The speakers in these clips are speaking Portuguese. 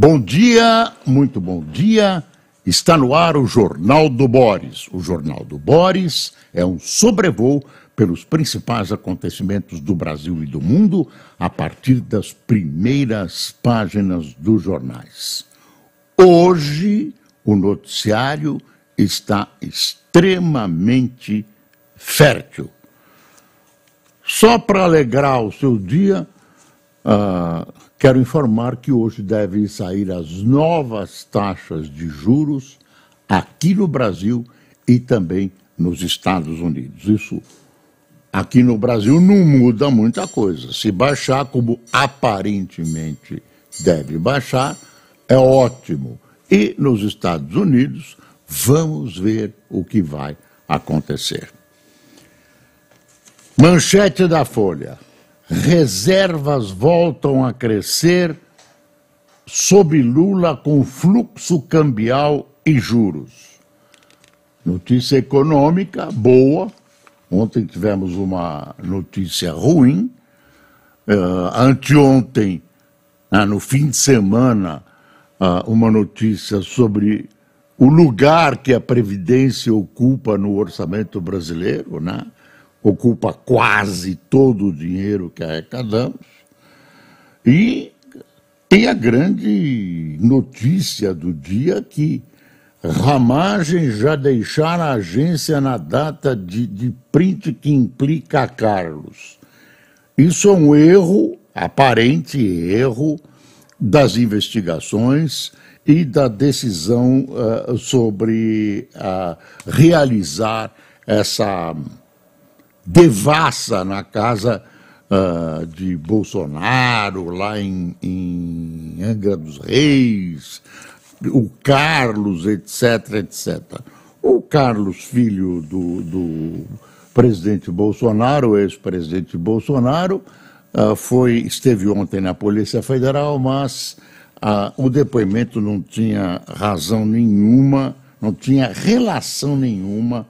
Bom dia, muito bom dia. Está no ar o Jornal do Boris. O Jornal do Boris é um sobrevoo pelos principais acontecimentos do Brasil e do mundo a partir das primeiras páginas dos jornais. Hoje, o noticiário está extremamente fértil. Só para alegrar o seu dia, uh, Quero informar que hoje devem sair as novas taxas de juros aqui no Brasil e também nos Estados Unidos. Isso aqui no Brasil não muda muita coisa. Se baixar, como aparentemente deve baixar, é ótimo. E nos Estados Unidos, vamos ver o que vai acontecer. Manchete da Folha reservas voltam a crescer sob Lula com fluxo cambial e juros. Notícia econômica boa. Ontem tivemos uma notícia ruim. Uh, anteontem, uh, no fim de semana, uh, uma notícia sobre o lugar que a Previdência ocupa no orçamento brasileiro, né? ocupa quase todo o dinheiro que arrecadamos. E tem a grande notícia do dia que Ramagem já deixar a agência na data de, de print que implica Carlos. Isso é um erro, aparente erro, das investigações e da decisão uh, sobre uh, realizar essa devassa na casa uh, de Bolsonaro, lá em, em Angra dos Reis, o Carlos, etc, etc. O Carlos, filho do, do presidente Bolsonaro, ex-presidente Bolsonaro, uh, foi, esteve ontem na Polícia Federal, mas uh, o depoimento não tinha razão nenhuma, não tinha relação nenhuma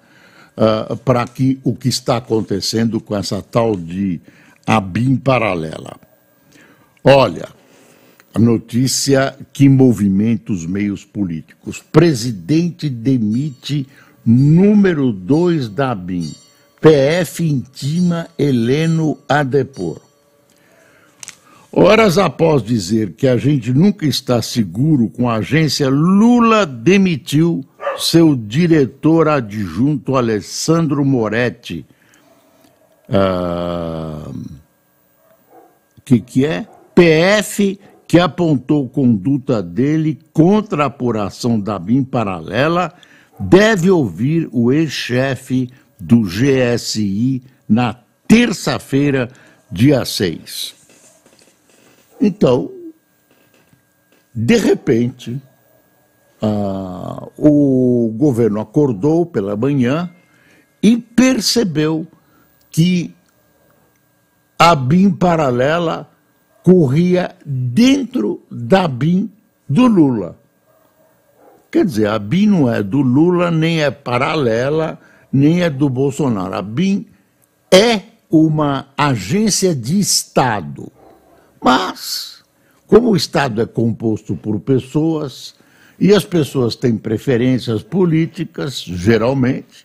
ah, para que o que está acontecendo com essa tal de ABIM paralela. Olha, a notícia que movimenta os meios políticos. Presidente demite número 2 da ABIM. PF intima Heleno a depor. Horas após dizer que a gente nunca está seguro com a agência, Lula demitiu seu diretor adjunto Alessandro Moretti. Ah, que que é? PF que apontou conduta dele contra a apuração da BIM paralela deve ouvir o ex-chefe do GSI na terça-feira, dia 6. Então, de repente, ah, o governo acordou pela manhã e percebeu que a BIM paralela corria dentro da BIM do Lula. Quer dizer, a BIM não é do Lula, nem é paralela, nem é do Bolsonaro. A BIM é uma agência de Estado. Mas, como o Estado é composto por pessoas e as pessoas têm preferências políticas, geralmente,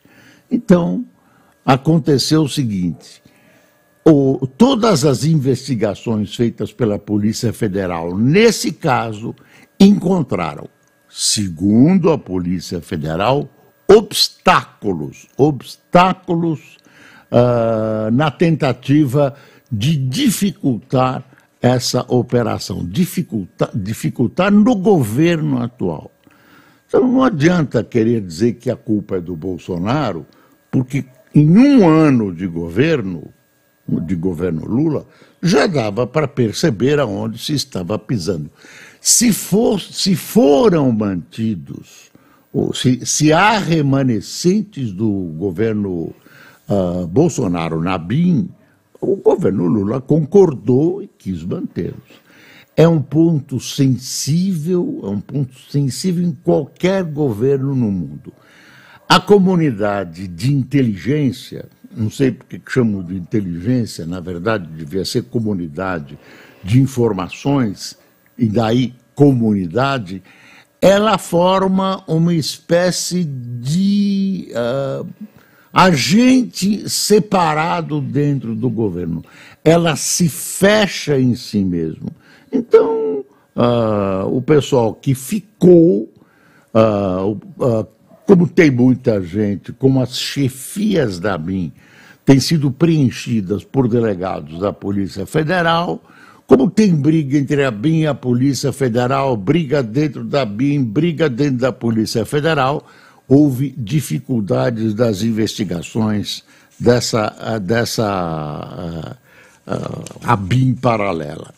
então aconteceu o seguinte: o, todas as investigações feitas pela Polícia Federal nesse caso encontraram, segundo a Polícia Federal, obstáculos, obstáculos uh, na tentativa de dificultar essa operação, dificultar, dificultar no governo atual. Então não adianta querer dizer que a culpa é do Bolsonaro, porque em um ano de governo, de governo Lula, já dava para perceber aonde se estava pisando. Se, for, se foram mantidos, ou se, se há remanescentes do governo uh, Bolsonaro na BIM, o governo Lula concordou e quis mantê-los. É um ponto sensível, é um ponto sensível em qualquer governo no mundo. A comunidade de inteligência, não sei porque chamam de inteligência, na verdade devia ser comunidade de informações, e daí comunidade, ela forma uma espécie de uh, agente separado dentro do governo. Ela se fecha em si mesmo. Então, uh, o pessoal que ficou, uh, uh, como tem muita gente, como as chefias da BIM têm sido preenchidas por delegados da Polícia Federal, como tem briga entre a BIM e a Polícia Federal, briga dentro da BIM, briga dentro da Polícia Federal, houve dificuldades das investigações dessa, ah, dessa ah, ah, a, BIM paralela.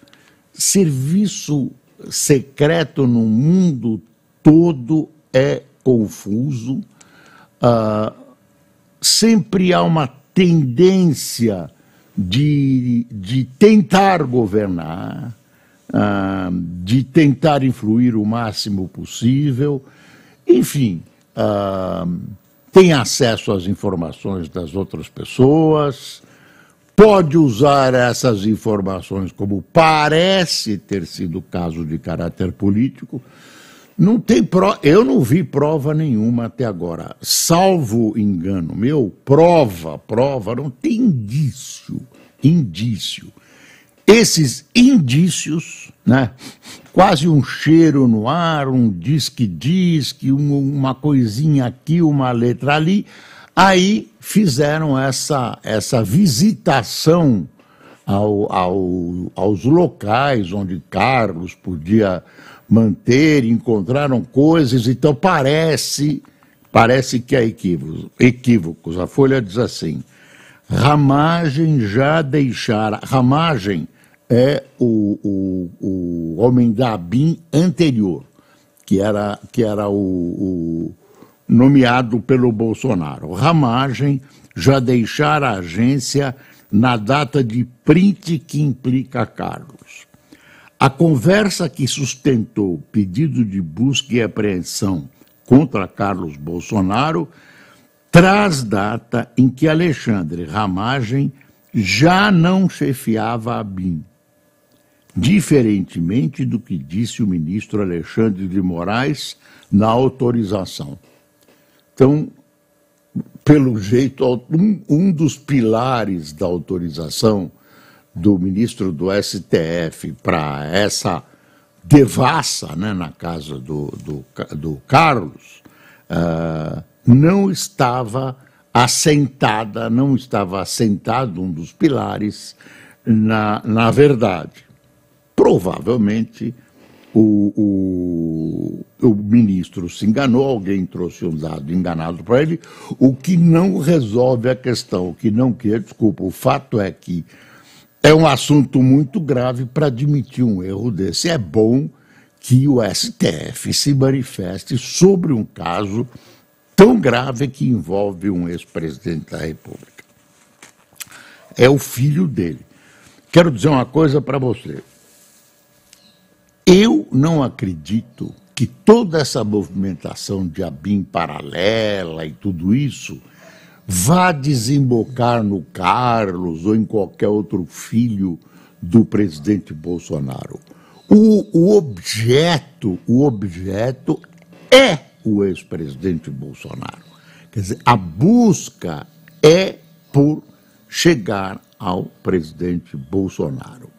Serviço secreto no mundo todo é confuso. sempre há uma tendência de, de tentar governar, de tentar influir o máximo possível. Enfim, tem acesso às informações das outras pessoas, pode usar essas informações como parece ter sido caso de caráter político. Não tem pro... Eu não vi prova nenhuma até agora. Salvo engano meu, prova, prova, não tem indício. Indício esses indícios, né? quase um cheiro no ar, um disque-disque, que uma coisinha aqui, uma letra ali, aí fizeram essa, essa visitação ao, ao, aos locais onde Carlos podia manter, encontraram coisas, então parece, parece que há equívocos. equívocos. A Folha diz assim, ramagem já deixara, ramagem é o, o, o homem da Abin anterior, que era, que era o, o nomeado pelo Bolsonaro. Ramagem já deixara a agência na data de print que implica Carlos. A conversa que sustentou o pedido de busca e apreensão contra Carlos Bolsonaro traz data em que Alexandre Ramagem já não chefiava a BIM diferentemente do que disse o ministro Alexandre de Moraes na autorização. Então, pelo jeito, um, um dos pilares da autorização do ministro do STF para essa devassa, né, na casa do, do, do Carlos, uh, não estava assentada, não estava assentado um dos pilares na, na verdade provavelmente o, o, o, ministro se enganou, alguém trouxe um dado enganado para ele, o que não resolve a questão, o que não quer, desculpa, o fato é que é um assunto muito grave para admitir um erro desse. É bom que o STF se manifeste sobre um caso tão grave que envolve um ex-presidente da República. É o filho dele. Quero dizer uma coisa para você. Eu não acredito que toda essa movimentação de Abim paralela e tudo isso vá desembocar no Carlos ou em qualquer outro filho do presidente Bolsonaro. O, o objeto, o objeto é o ex-presidente Bolsonaro. Quer dizer, a busca é por chegar ao presidente Bolsonaro.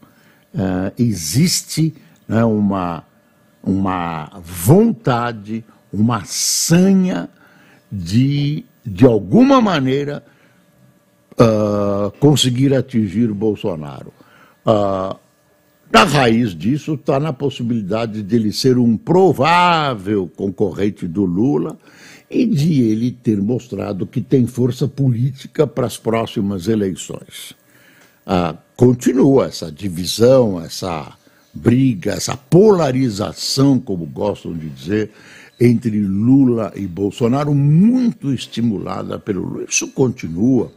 Uh, existe né, uma, uma vontade, uma sanha de, de alguma maneira, uh, conseguir atingir o Bolsonaro. Uh, ah, a raiz disso está na possibilidade dele ser um provável concorrente do Lula e de ele ter mostrado que tem força política para as próximas eleições. Ah, continua essa divisão, essa brigas, a polarização, como gostam de dizer, entre Lula e Bolsonaro, muito estimulada pelo Lula. Isso continua.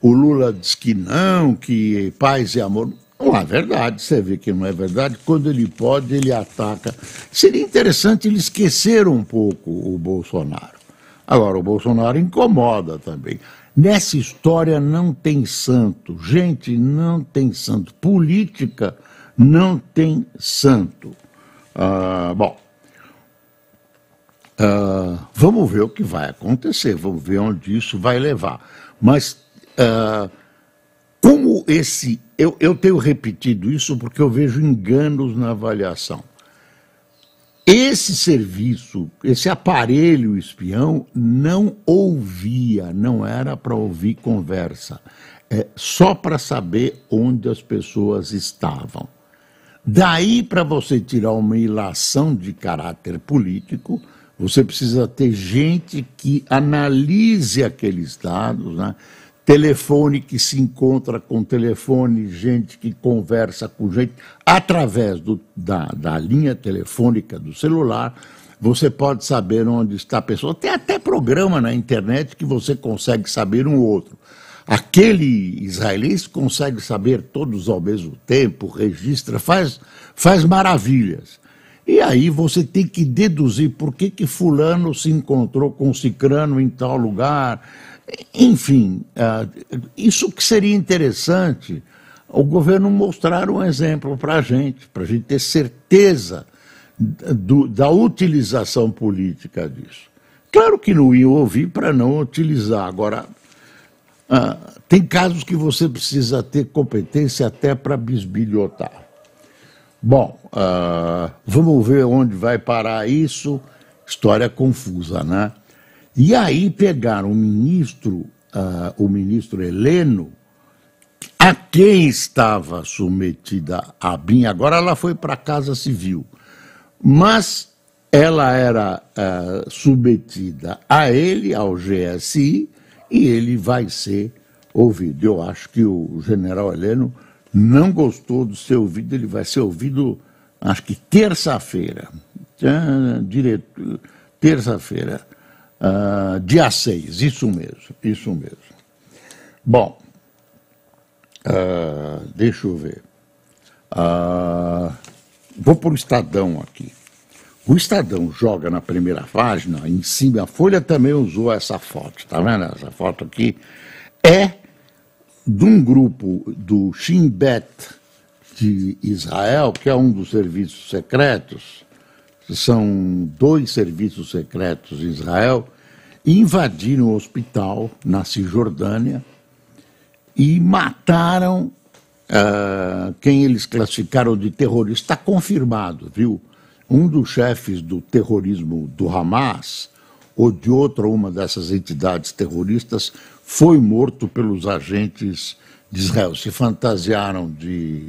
O Lula diz que não, que paz e amor. Não é verdade, você vê que não é verdade. Quando ele pode, ele ataca. Seria interessante ele esquecer um pouco o Bolsonaro. Agora, o Bolsonaro incomoda também. Nessa história não tem santo. Gente, não tem santo. Política não tem santo. Ah, bom, ah, vamos ver o que vai acontecer, vamos ver onde isso vai levar. Mas ah, como esse. Eu, eu tenho repetido isso porque eu vejo enganos na avaliação. Esse serviço, esse aparelho espião, não ouvia, não era para ouvir conversa, é só para saber onde as pessoas estavam. Daí, para você tirar uma ilação de caráter político, você precisa ter gente que analise aqueles dados, né? telefone que se encontra com telefone, gente que conversa com gente, através do, da, da linha telefônica do celular, você pode saber onde está a pessoa. Tem até programa na internet que você consegue saber um outro aquele israelense consegue saber todos ao mesmo tempo, registra, faz, faz maravilhas. E aí você tem que deduzir por que, que fulano se encontrou com Cicrano em tal lugar. Enfim, ah, isso que seria interessante o governo mostrar um exemplo para a gente, para a gente ter certeza do, da utilização política disso. Claro que não ia ouvir para não utilizar. Agora, ah, tem casos que você precisa ter competência até para bisbilhotar. Bom, ah, vamos ver onde vai parar isso. História confusa, né? E aí pegaram o ministro, ah, o ministro Heleno, a quem estava submetida a BIM, agora ela foi para a Casa Civil, mas ela era uh, submetida a ele, ao GSI, e ele vai ser ouvido. Eu acho que o general Heleno não gostou de ser ouvido, ele vai ser ouvido, acho que terça-feira. Direto, terça-feira, uh, dia 6, isso mesmo, isso mesmo. Bom, uh, deixa eu ver. Uh, vou para o Estadão aqui. O Estadão joga na primeira página, em cima, a Folha também usou essa foto, tá vendo? Essa foto aqui é de um grupo do Shin Bet de Israel, que é um dos serviços secretos, são dois serviços secretos de Israel, invadiram o hospital na Cisjordânia e mataram uh, quem eles classificaram de terrorista. Está confirmado, viu? um dos chefes do terrorismo do Hamas ou de outra uma dessas entidades terroristas foi morto pelos agentes de Israel. Se fantasiaram de,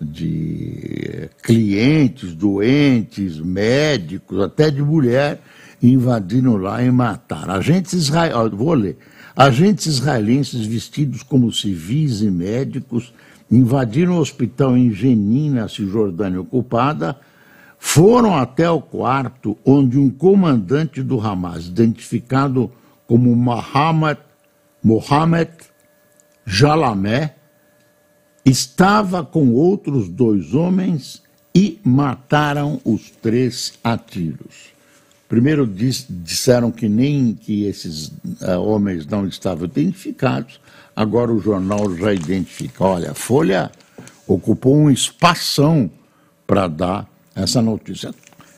de eh, clientes, doentes, médicos, até de mulher, invadiram lá e mataram. Agentes israelenses, vou ler. Agentes israelenses vestidos como civis e médicos invadiram o hospital em Jenin, na Cisjordânia ocupada, foram até o quarto onde um comandante do Hamas, identificado como Mohammed, Mohammed Jalamé, estava com outros dois homens e mataram os três a tiros. Primeiro diz, disseram que nem que esses uh, homens não estavam identificados, agora o jornal já identifica. Olha, a Folha ocupou um espação para dar essa notícia.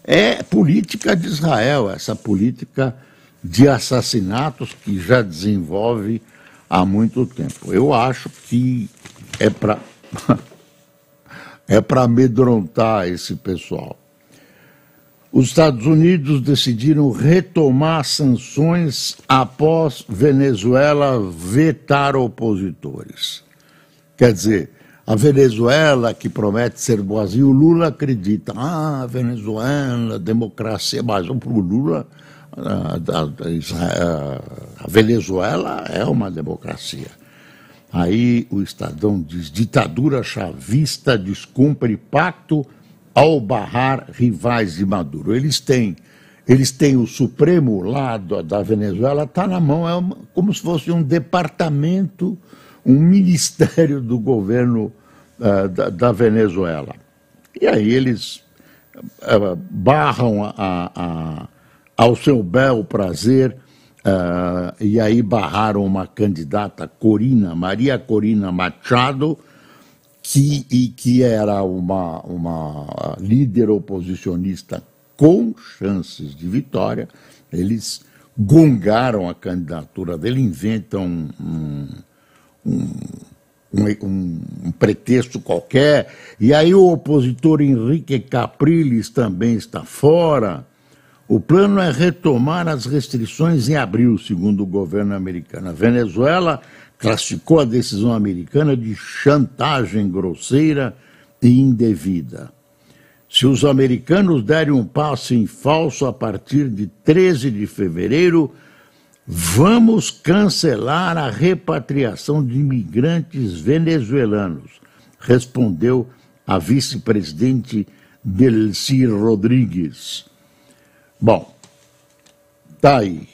É política de Israel, essa política de assassinatos que já desenvolve há muito tempo. Eu acho que é para é para amedrontar esse pessoal. Os Estados Unidos decidiram retomar sanções após Venezuela vetar opositores. Quer dizer, a Venezuela, que promete ser boazinha, o Lula acredita. Ah, Venezuela, democracia. Mas o Lula, a, Venezuela é uma democracia. Aí o Estadão diz: ditadura chavista descumpre pacto ao barrar rivais de Maduro. Eles têm. Eles têm o Supremo lado da Venezuela, está na mão, é uma, como se fosse um departamento um ministério do governo uh, da, da, Venezuela. E aí eles uh, barram a, a, ao seu bel prazer, uh, e aí barraram uma candidata, Corina, Maria Corina Machado, que, e que era uma, uma líder oposicionista com chances de vitória, eles gongaram a candidatura dele, inventam um, um, um, um pretexto qualquer. E aí o opositor Henrique Capriles também está fora. O plano é retomar as restrições em abril, segundo o governo americano. A Venezuela classificou a decisão americana de chantagem grosseira e indevida. Se os americanos derem um passo em falso a partir de 13 de fevereiro, Vamos cancelar a repatriação de imigrantes venezuelanos, respondeu a vice-presidente Delcy Rodrigues. Bom, tá aí.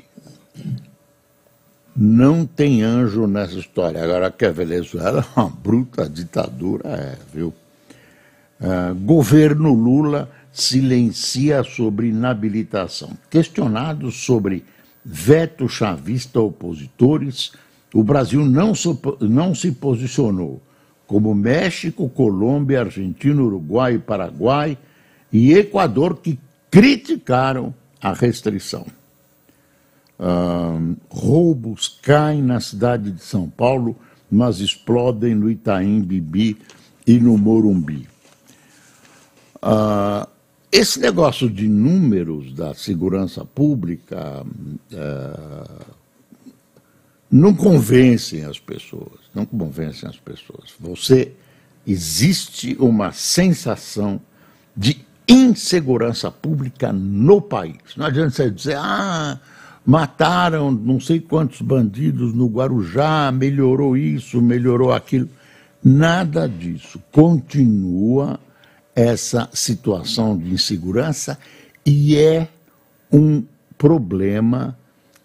Não tem anjo nessa história. Agora que a é Venezuela é uma bruta ditadura, é, viu? Uh, governo Lula silencia sobre inabilitação. Questionado sobre veto chavista a opositores, o Brasil não, não se posicionou, como México, Colômbia, Argentina, Uruguai, Paraguai e Equador, que criticaram a restrição. Ah, roubos caem na cidade de São Paulo, mas explodem no Itaim Bibi e no Morumbi. Uh, esse negócio de números da segurança pública é, não convencem as pessoas, não convencem as pessoas. Você existe uma sensação de insegurança pública no país. Não adianta você dizer, ah, mataram não sei quantos bandidos no Guarujá, melhorou isso, melhorou aquilo. Nada disso. Continua essa situação de insegurança e é um problema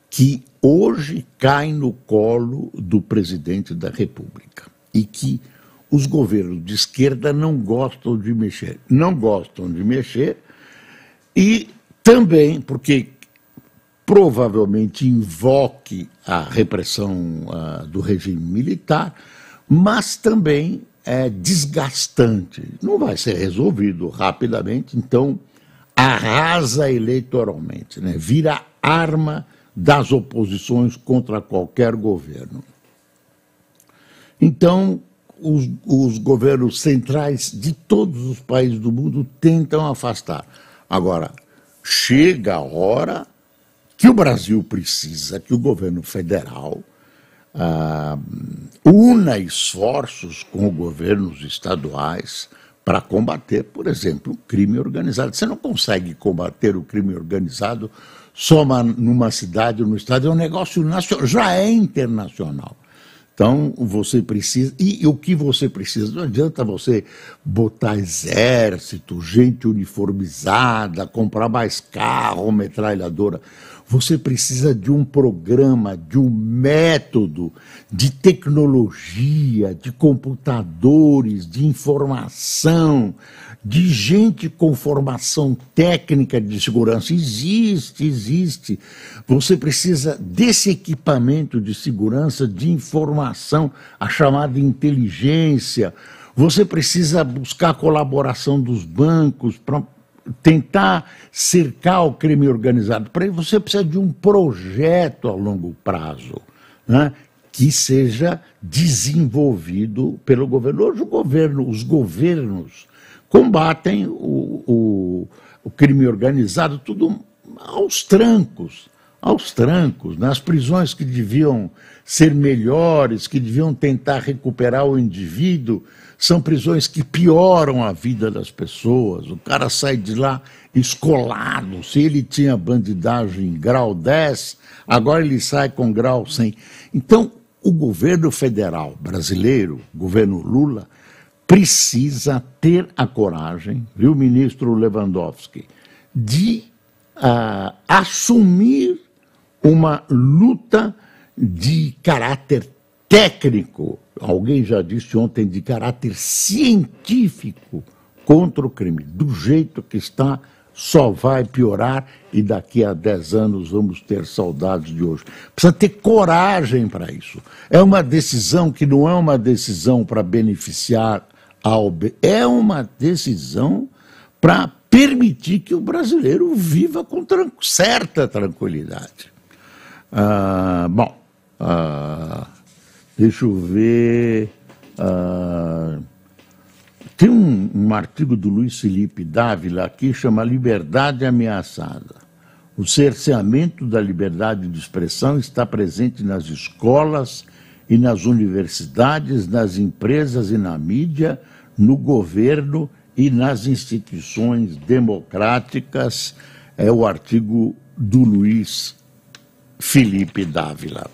que hoje cai no colo do presidente da República e que os governos de esquerda não gostam de mexer. Não gostam de mexer e também porque provavelmente invoque a repressão uh, do regime militar, mas também é, desgastante. Não vai ser resolvido rapidamente, então arrasa eleitoralmente, né? vira arma das oposições contra qualquer governo. Então, os, os governos centrais de todos os países do mundo tentam afastar. Agora, chega a hora que o Brasil precisa que o governo federal ah, una esforços com governos estaduais para combater, por exemplo, o crime organizado. Você não consegue combater o crime organizado só numa cidade ou no estado, é um negócio nacional, já é internacional. Então, você precisa. E, e, o que você precisa? Não adianta você botar exército, gente uniformizada, comprar mais carro, metralhadora. Você precisa de um programa, de um método, de tecnologia, de computadores, de informação, de gente com formação técnica de segurança. Existe, existe. Você precisa desse equipamento de segurança, de informação, a chamada inteligência. Você precisa buscar a colaboração dos bancos tentar cercar o crime organizado. Para isso, você precisa de um projeto a longo prazo, né? que seja desenvolvido pelo governo. Hoje, o governo, os governos combatem o, o, o crime organizado tudo aos trancos aos trancos, nas né? prisões que deviam ser melhores, que deviam tentar recuperar o indivíduo, são prisões que pioram a vida das pessoas. O cara sai de lá escolado. Se ele tinha bandidagem grau 10, agora ele sai com grau 100. Então, o governo federal brasileiro, governo Lula, precisa ter a coragem, viu, ministro Lewandowski, de uh, assumir uma luta de caráter técnico, alguém já disse ontem, de caráter científico contra o crime. Do jeito que está, só vai piorar e daqui a 10 anos vamos ter saudades de hoje. Precisa ter coragem para isso. É uma decisão que não é uma decisão para beneficiar a OB, é uma decisão para permitir que o brasileiro viva com tran certa tranquilidade. Ah, bom, ah, deixa eu ver. Ah, tem um, um, artigo do Luiz Felipe Dávila aqui chama Liberdade Ameaçada. O cerceamento da liberdade de expressão está presente nas escolas e nas universidades, nas empresas e na mídia, no governo e nas instituições democráticas. É o artigo do Luiz Felipe Dávila.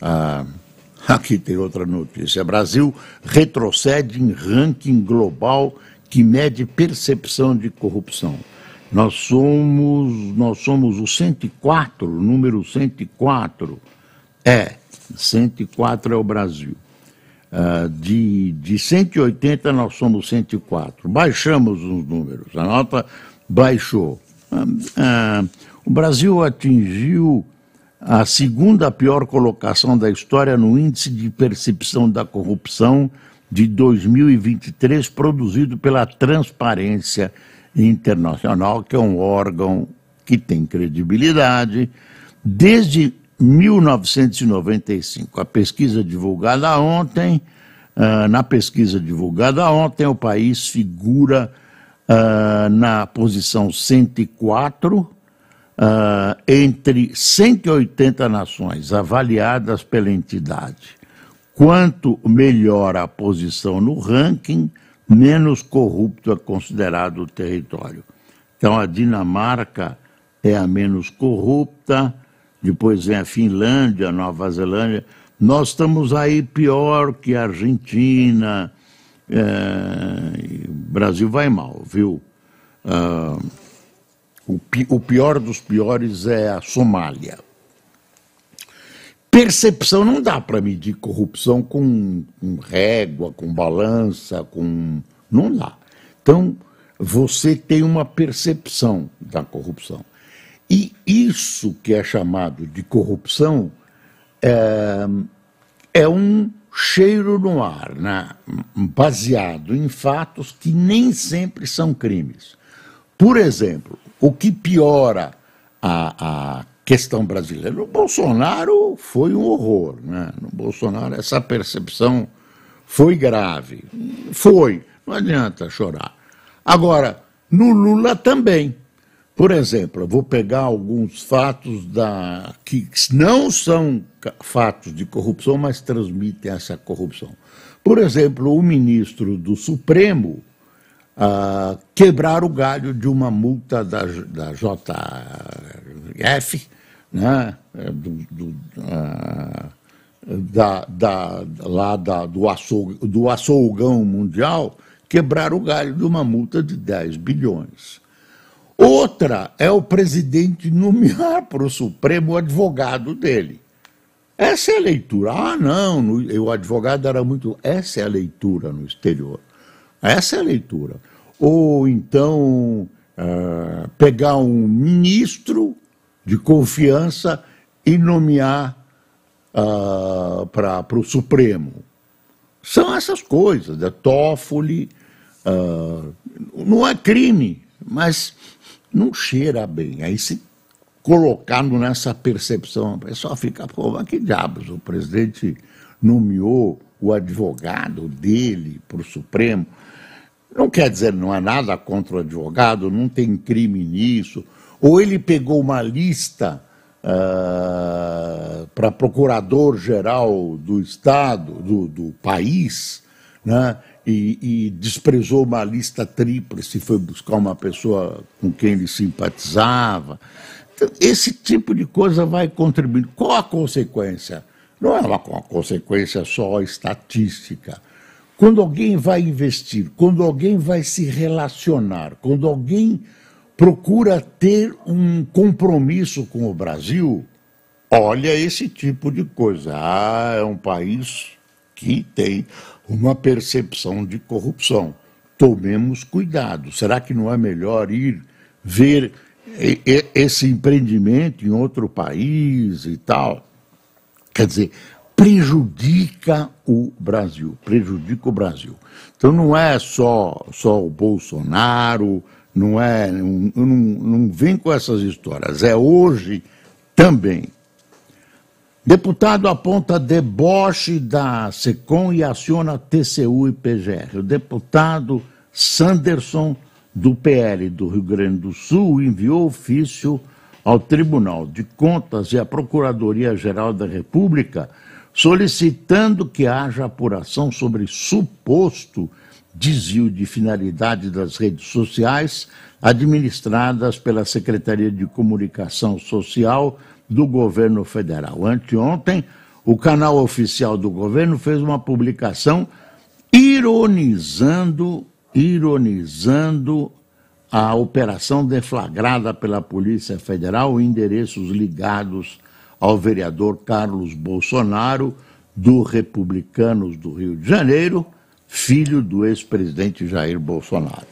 Ah, aqui tem outra notícia. Brasil retrocede em ranking global que mede percepção de corrupção. Nós somos, nós somos o 104, número 104. É, 104 é o Brasil. Uh, de, de 180 nós somos 104. Baixamos os números, a nota baixou. Uh, uh, o Brasil atingiu a segunda pior colocação da história no Índice de Percepção da Corrupção de 2023, produzido pela Transparência Internacional, que é um órgão que tem credibilidade, desde 1995. A pesquisa divulgada ontem, uh, na pesquisa divulgada ontem, o país figura uh, na posição 104 uh, entre 180 nações avaliadas pela entidade. Quanto melhor a posição no ranking, menos corrupto é considerado o território. Então, a Dinamarca é a menos corrupta, depois vem a Finlândia, Nova Zelândia. Nós estamos aí pior que a Argentina. É, Brasil vai mal, viu? Uh, o, pi, o pior dos piores é a Somália. Percepção não dá para medir corrupção com, com régua, com balança, com. Não dá. Então, você tem uma percepção da corrupção. E isso que é chamado de corrupção é, é, um cheiro no ar, né? baseado em fatos que nem sempre são crimes. Por exemplo, o que piora a, a questão brasileira? O Bolsonaro foi um horror. Né? No Bolsonaro, essa percepção foi grave. Foi, não adianta chorar. Agora, no Lula também. Por exemplo, eu vou pegar alguns fatos da, que não são fatos de corrupção, mas transmitem essa corrupção. Por exemplo, o ministro do Supremo, uh, quebrar o galho de uma multa da, da JF, né, é, do, do, uh, da, da, lá da, do, açougue, do açougão mundial, quebrar o galho de uma multa de 10 bilhões. Outra é o presidente nomear para o Supremo o advogado dele. Essa é a leitura. Ah, não, o advogado era muito. Essa é a leitura no exterior. Essa é a leitura ou então uh, pegar um ministro de confiança e nomear uh, ah, para o Supremo. São essas coisas, da né? Toffoli. Uh, não é crime, mas não cheira bem. Aí se colocando nessa percepção, o pessoal fica, pô, mas que diabos, o presidente nomeou o advogado dele para o Supremo. Não quer dizer, não é nada contra o advogado, não tem crime nisso. Ou ele pegou uma lista uh, ah, para procurador-geral do Estado, do, do país, né? E, e, desprezou uma lista tríplice, foi buscar uma pessoa com quem ele simpatizava. Então, esse tipo de coisa vai contribuindo. Qual a consequência? Não é uma, uma consequência só estatística. Quando alguém vai investir, quando alguém vai se relacionar, quando alguém procura ter um compromisso com o Brasil, olha esse tipo de coisa. Ah, é um país que tem uma percepção de corrupção. Tomemos cuidado. Será que não é melhor ir ver esse empreendimento em outro país e tal? Quer dizer, prejudica o Brasil, prejudica o Brasil. Então não é só só o Bolsonaro, não é, não, não, não vem com essas histórias, é hoje também. Deputado aponta deboche da SECOM e aciona TCU e PGR. O deputado Sanderson, do PL do Rio Grande do Sul, enviou ofício ao Tribunal de Contas e à Procuradoria-Geral da República solicitando que haja apuração sobre suposto desvio de finalidade das redes sociais administradas pela Secretaria de Comunicação Social do governo federal. Anteontem, o canal oficial do governo fez uma publicação ironizando, ironizando a operação deflagrada pela Polícia Federal, endereços ligados ao vereador Carlos Bolsonaro, do Republicanos do Rio de Janeiro, filho do ex-presidente Jair Bolsonaro.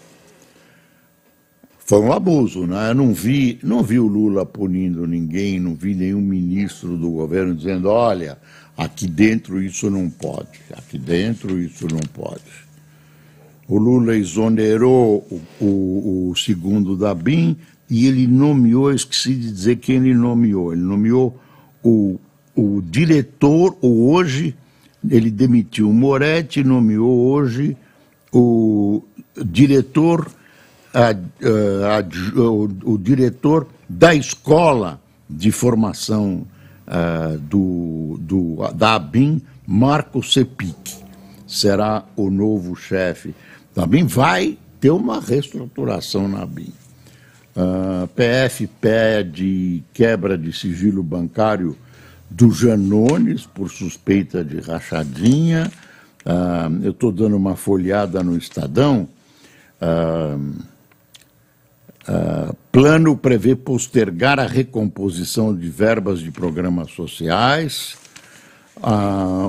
Foi um abuso, né? Eu não vi, não vi o Lula punindo ninguém, não vi nenhum ministro do governo dizendo: olha, aqui dentro isso não pode, aqui dentro isso não pode. O Lula exonerou o, o, o segundo da BIM e ele nomeou, esqueci de dizer quem ele nomeou, ele nomeou o, o diretor, hoje, ele demitiu o Moretti, nomeou hoje o diretor, a, a, a, o, o, diretor da escola de formação ah, do, do, da ABIN, Marco Sepic. Será o novo chefe. Também vai ter uma reestruturação na ABIN. Uh, ah, PF pede quebra de sigilo bancário do Janones por suspeita de rachadinha. Uh, eu estou dando uma folhada no Estadão. Uh, plano prevê postergar a recomposição de verbas de programas sociais.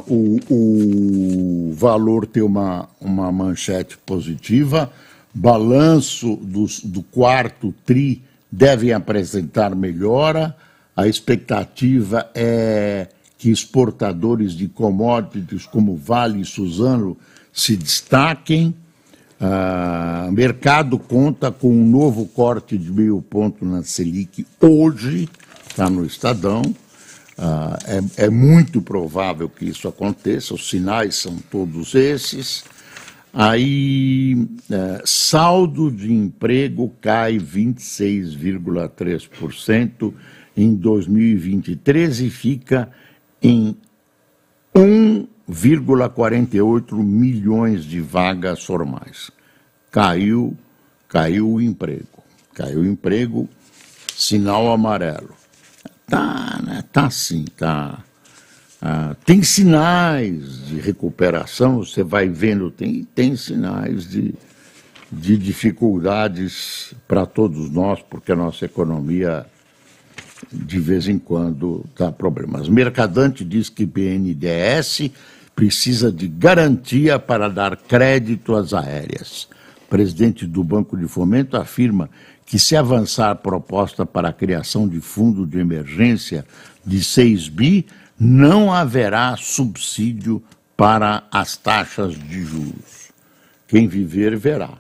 O, o, valor tem uma, uma manchete positiva balanço dos, do quarto TRI devem apresentar melhora. A expectativa é que exportadores de commodities como Vale e Suzano se destaquem. Ah, mercado conta com um novo corte de meio ponto na Selic hoje, está no Estadão. Ah, é, é muito provável que isso aconteça, os sinais são todos esses. Aí, é, saldo de emprego cai 26,3% em 2023 e fica em 1,48 milhões de vagas formais. Caiu, caiu o emprego. Caiu o emprego, sinal amarelo. Tá, né? Tá sim, tá. Ah, tem sinais de recuperação, você vai vendo, tem, tem sinais de, de dificuldades para todos nós, porque a nossa economia de vez em quando dá problemas. Mercadante diz que BNDES precisa de garantia para dar crédito às aéreas. Presidente do Banco de Fomento afirma que, se avançar a proposta para a criação de fundo de emergência de 6 bi, não haverá subsídio para as taxas de juros. Quem viver, verá.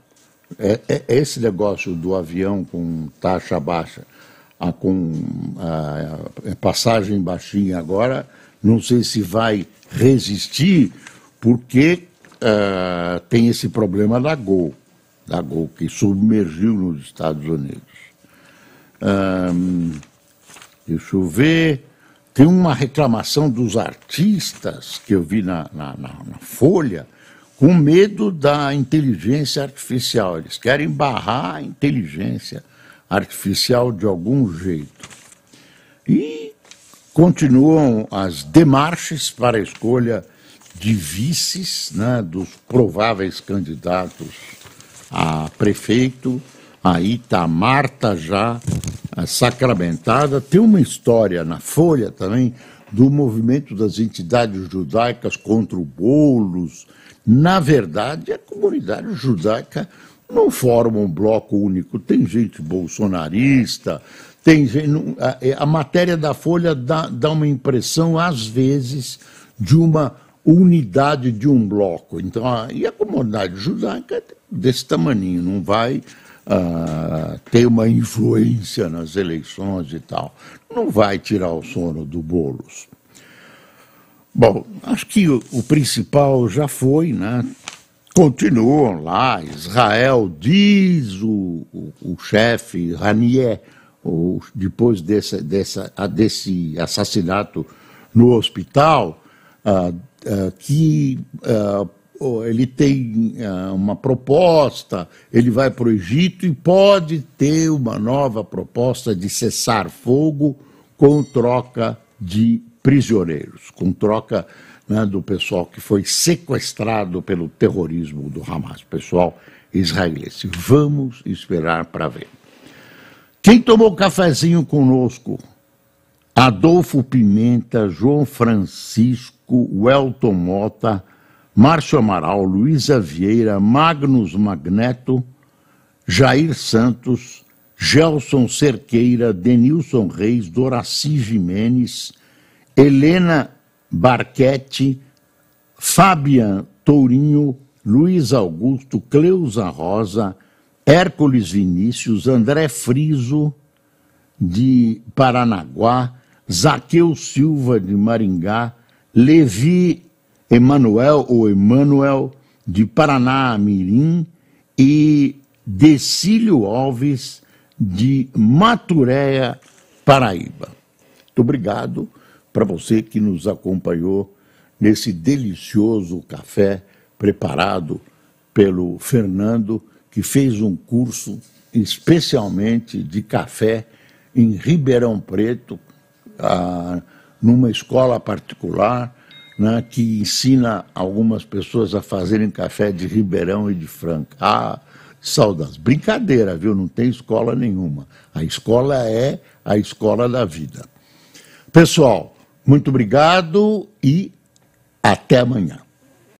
É, é, é esse negócio do avião com taxa baixa, a, com a, a passagem baixinha agora, não sei se vai resistir, porque uh, tem esse problema da Gol, da Gol que submergiu nos Estados Unidos. Um, deixa eu ver. Tem uma reclamação dos artistas que eu vi na, na, na, na Folha com medo da inteligência artificial. Eles querem barrar a inteligência artificial de algum jeito. E continuam as demarches para a escolha de vices né, dos prováveis candidatos a prefeito. Aí está Marta já sacramentada. Tem uma história na Folha também do movimento das entidades judaicas contra o Boulos. Na verdade, a comunidade judaica não forma um bloco único. Tem gente bolsonarista, tem gente. A, é, a matéria da Folha dá, dá uma impressão, às vezes, de uma unidade de um bloco. Então, a, e a comunidade judaica é desse tamaninho, não vai ah, tem uma influência nas eleições e tal. Não vai tirar o sono do Boulos. Bom, acho que o, principal já foi, né? Continuam lá, Israel diz o, o, o chefe Ranier, ou depois desse, dessa, desse assassinato no hospital, ah, ah que ah, ele tem é, uma proposta, ele vai para o Egito e pode ter uma nova proposta de cessar fogo com troca de prisioneiros, com troca né, do pessoal que foi sequestrado pelo terrorismo do Hamas, pessoal israelense. Vamos esperar para ver. Quem tomou cafezinho conosco? Adolfo Pimenta, João Francisco, Welton Mota, Márcio Amaral, Luísa Vieira, Magnus Magneto, Jair Santos, Gelson Cerqueira, Denilson Reis, Doraci Jimenez, Helena Barquete, Fabian Tourinho, Luiz Augusto, Cleusa Rosa, Hércules Vinícius, André Friso, de Paranaguá, Zaqueu Silva, de Maringá, Levi Emanuel ou Emanuel de Paraná Mirim e Decílio Alves de Maturéia, Paraíba. Muito obrigado para você que nos acompanhou nesse delicioso café preparado pelo Fernando, que fez um curso especialmente de café em Ribeirão Preto, ah, numa escola particular né, que ensina algumas pessoas a fazerem café de Ribeirão e de Franca. Ah, saudades. Brincadeira, viu? Não tem escola nenhuma. A escola é a escola da vida. Pessoal, muito obrigado e até amanhã.